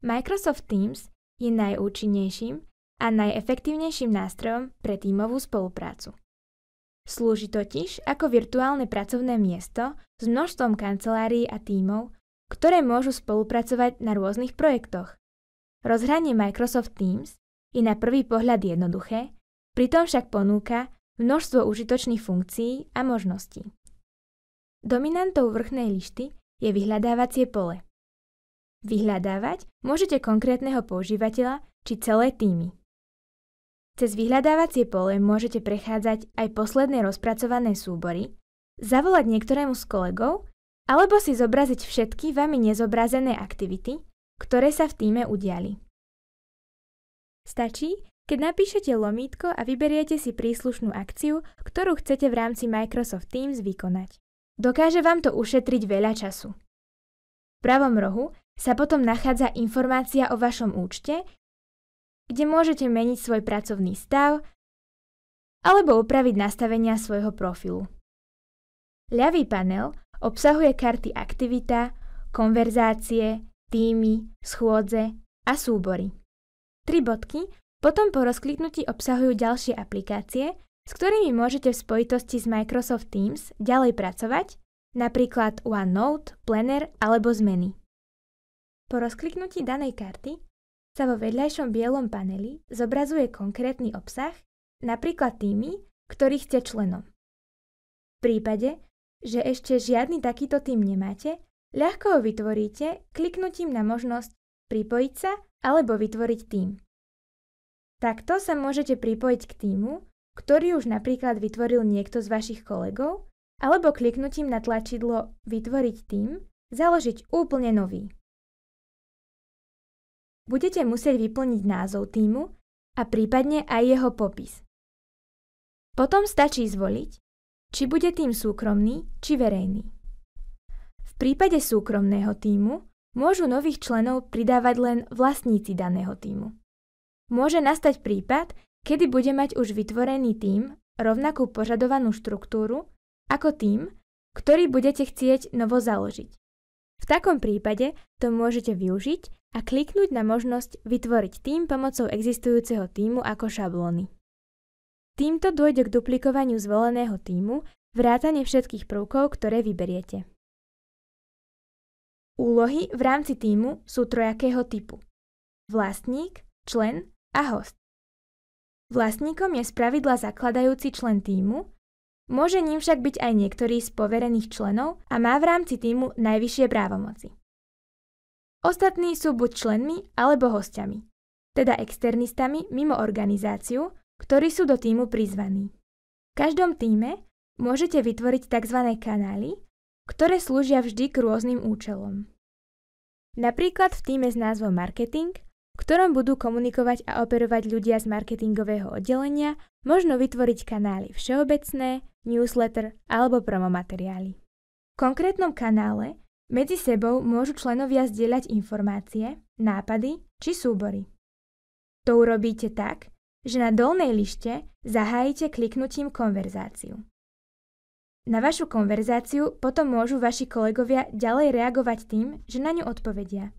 Microsoft Teams je najúčinnejším a najefektívnejším nástrojom pre tímovú spoluprácu. Slúži totiž ako virtuálne pracovné miesto s množstvom kancelárií a tímov, ktoré môžu spolupracovať na rôznych projektoch. Rozhranie Microsoft Teams je na prvý pohľad jednoduché, pritom však ponúka množstvo užitočných funkcií a možností. Dominantou vrchnej lišty je vyhľadávacie pole – Vyhľadávať môžete konkrétneho používateľa či celé týmy. Cez vyhľadávacie pole môžete prechádzať aj posledné rozpracované súbory, zavolať niektorému z kolegov alebo si zobraziť všetky vami nezobrazené aktivity, ktoré sa v týme udiali. Stačí, keď napíšete lomítko a vyberiete si príslušnú akciu, ktorú chcete v rámci Microsoft Teams vykonať. Dokáže vám to ušetriť veľa času. V pravom rohu sa potom nachádza informácia o vašom účte, kde môžete meniť svoj pracovný stav alebo upraviť nastavenia svojho profilu. Ľavý panel obsahuje karty aktivita, konverzácie, týmy, schôdze a súbory. Tri bodky potom po rozkliknutí obsahujú ďalšie aplikácie, s ktorými môžete v spojitosti s Microsoft Teams ďalej pracovať, napríklad OneNote, Planner alebo zmeny. Po rozkliknutí danej karty sa vo vedľajšom bielom paneli zobrazuje konkrétny obsah, napríklad tými, ktorých ste členom. V prípade, že ešte žiadny takýto tým nemáte, ľahko ho vytvoríte kliknutím na možnosť pripojiť sa alebo vytvoriť tým. Takto sa môžete pripojiť k týmu, ktorý už napríklad vytvoril niekto z vašich kolegov, alebo kliknutím na tlačidlo Vytvoriť tým založiť úplne nový budete musieť vyplniť názov týmu a prípadne aj jeho popis. Potom stačí zvoliť, či bude tým súkromný či verejný. V prípade súkromného týmu môžu nových členov pridávať len vlastníci daného týmu. Môže nastať prípad, kedy bude mať už vytvorený tým, rovnakú požadovanú štruktúru ako tým, ktorý budete chcieť novo založiť. V takom prípade to môžete využiť a kliknúť na možnosť Vytvoriť tým pomocou existujúceho týmu ako šablóny. Týmto dôjde k duplikovaniu zvoleného týmu vrátane všetkých prvkov, ktoré vyberiete. Úlohy v rámci týmu sú trojakého typu. Vlastník, člen a host. Vlastníkom je spravidla zakladajúci člen týmu, môže ním však byť aj niektorý z poverených členov a má v rámci týmu najvyššie právomoci. Ostatní sú buď členmi alebo hostiami, teda externistami mimo organizáciu, ktorí sú do týmu prizvaní. V každom týme môžete vytvoriť tzv. kanály, ktoré slúžia vždy k rôznym účelom. Napríklad v týme s názvom Marketing, v ktorom budú komunikovať a operovať ľudia z marketingového oddelenia, možno vytvoriť kanály všeobecné, newsletter alebo promomateriály. V konkrétnom kanále medzi sebou môžu členovia zdieľať informácie, nápady či súbory. To urobíte tak, že na dolnej lište zahájite kliknutím konverzáciu. Na vašu konverzáciu potom môžu vaši kolegovia ďalej reagovať tým, že na ňu odpovedia.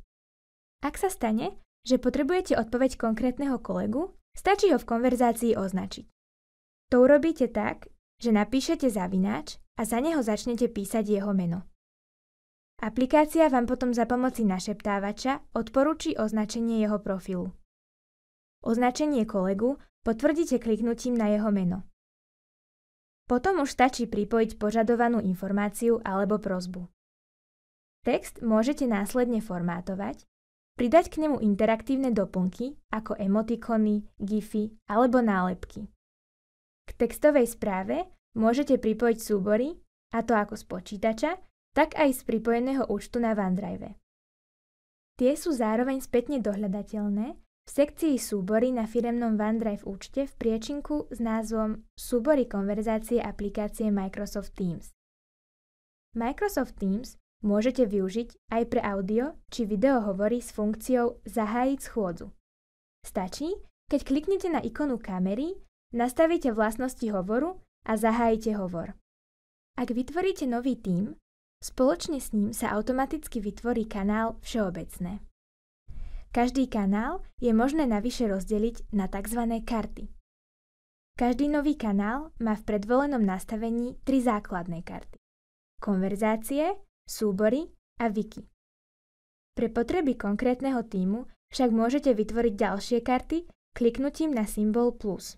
Ak sa stane, že potrebujete odpoveď konkrétneho kolegu, stačí ho v konverzácii označiť. To urobíte tak, že napíšete zavináč a za neho začnete písať jeho meno. Aplikácia vám potom za pomoci našeptávača odporúči označenie jeho profilu. Označenie kolegu potvrdíte kliknutím na jeho meno. Potom už stačí pripojiť požadovanú informáciu alebo prozbu. Text môžete následne formátovať, pridať k nemu interaktívne doplnky ako emotikony, gify alebo nálepky. K textovej správe môžete pripojiť súbory, a to ako z počítača, tak aj z pripojeného účtu na OneDrive. Tie sú zároveň spätne dohľadateľné v sekcii súbory na firemnom OneDrive účte v priečinku s názvom Súbory konverzácie aplikácie Microsoft Teams. Microsoft Teams môžete využiť aj pre audio či video hovory s funkciou Zahájiť schôdzu. Stačí, keď kliknete na ikonu kamery, nastavíte vlastnosti hovoru a zahájite hovor. Ak vytvoríte nový tím, Spoločne s ním sa automaticky vytvorí kanál Všeobecné. Každý kanál je možné navyše rozdeliť na tzv. karty. Každý nový kanál má v predvolenom nastavení tri základné karty. Konverzácie, súbory a wiki. Pre potreby konkrétneho týmu však môžete vytvoriť ďalšie karty kliknutím na symbol plus.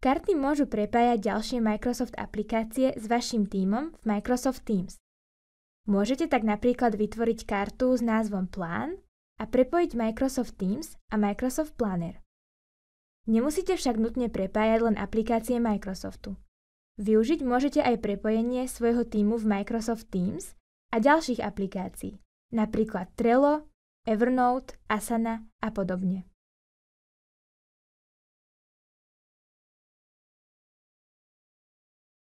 Karty môžu prepájať ďalšie Microsoft aplikácie s vašim tímom v Microsoft Teams. Môžete tak napríklad vytvoriť kartu s názvom Plán a prepojiť Microsoft Teams a Microsoft Planner. Nemusíte však nutne prepájať len aplikácie Microsoftu. Využiť môžete aj prepojenie svojho týmu v Microsoft Teams a ďalších aplikácií, napríklad Trello, Evernote, Asana a podobne.